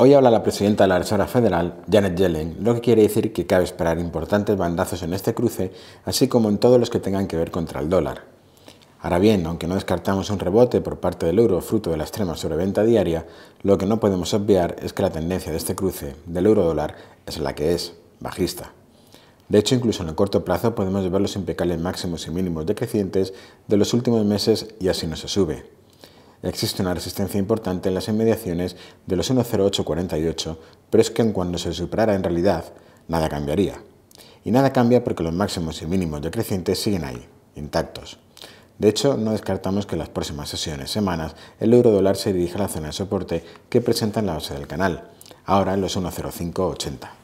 Hoy habla la presidenta de la Reserva Federal, Janet Yellen, lo que quiere decir que cabe esperar importantes bandazos en este cruce, así como en todos los que tengan que ver contra el dólar. Ahora bien, aunque no descartamos un rebote por parte del euro fruto de la extrema sobreventa diaria, lo que no podemos obviar es que la tendencia de este cruce del euro-dólar es la que es, bajista. De hecho, incluso en el corto plazo podemos ver los impecables máximos y mínimos decrecientes de los últimos meses y así no se sube. Existe una resistencia importante en las inmediaciones de los 10848, pero es que en cuando se superara en realidad, nada cambiaría. Y nada cambia porque los máximos y mínimos decrecientes siguen ahí, intactos. De hecho, no descartamos que en las próximas sesiones, semanas, el euro dólar se dirija a la zona de soporte que presenta en la base del canal, ahora en los 10580.